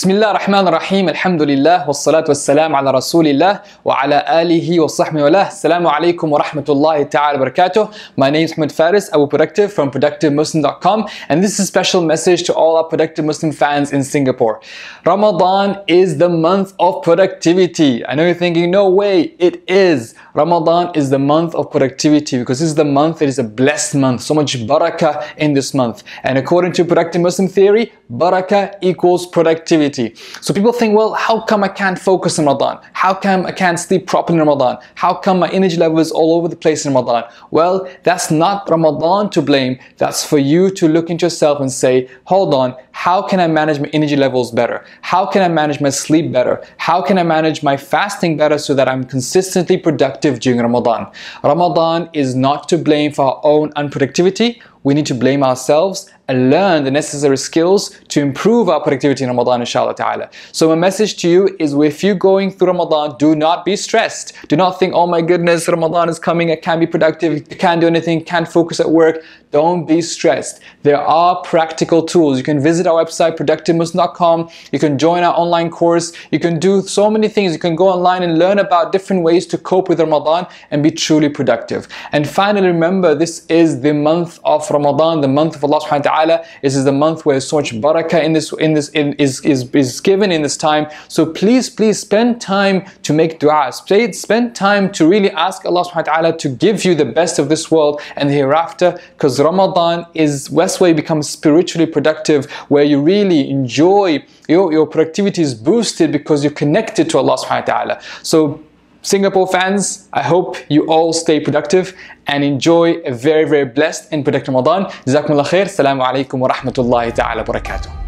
Bismillah ar-Rahman ar-Rahim, alhamdulillah, wassalatu wassalam ala rasulillah wa ala alihi wa sahbihi wa Assalamu alaikum wa rahmatullahi ta'ala barakatuh. My name is Ahmed Faris, Abu Productive from ProductiveMuslim.com and this is a special message to all our Productive Muslim fans in Singapore. Ramadan is the month of productivity. I know you're thinking, no way, it is. Ramadan is the month of productivity because this is the month, it is a blessed month. So much barakah in this month. And according to Productive Muslim theory, barakah equals productivity. So people think, well, how come I can't focus in Ramadan? How come I can't sleep properly in Ramadan? How come my energy level is all over the place in Ramadan? Well, that's not Ramadan to blame. That's for you to look into yourself and say, hold on, how can I manage my energy levels better? How can I manage my sleep better? How can I manage my fasting better so that I'm consistently productive during Ramadan? Ramadan is not to blame for our own unproductivity we need to blame ourselves and learn the necessary skills to improve our productivity in Ramadan, inshallah ta'ala. So, my message to you is if you're going through Ramadan, do not be stressed. Do not think, oh my goodness, Ramadan is coming, I can't be productive, I can't do anything, can't focus at work. Don't be stressed. There are practical tools. You can visit our website, productivemus.com. You can join our online course. You can do so many things. You can go online and learn about different ways to cope with Ramadan and be truly productive. And finally, remember, this is the month of Ramadan, the month of Allah subhanahu wa ta'ala. This is the month where so much barakah in this, in this, in, is, is, is given in this time. So please, please spend time to make dua. Spend time to really ask Allah subhanahu wa ta'ala to give you the best of this world and hereafter because Ramadan is where you become spiritually productive where you really enjoy your, your productivity is boosted because you're connected to Allah subhanahu wa ta'ala. So Singapore fans, I hope you all stay productive and enjoy a very, very blessed and productive Ramadan. Jazakumullah khair. Assalamu alaikum wa rahmatullahi ta'ala barakatuh.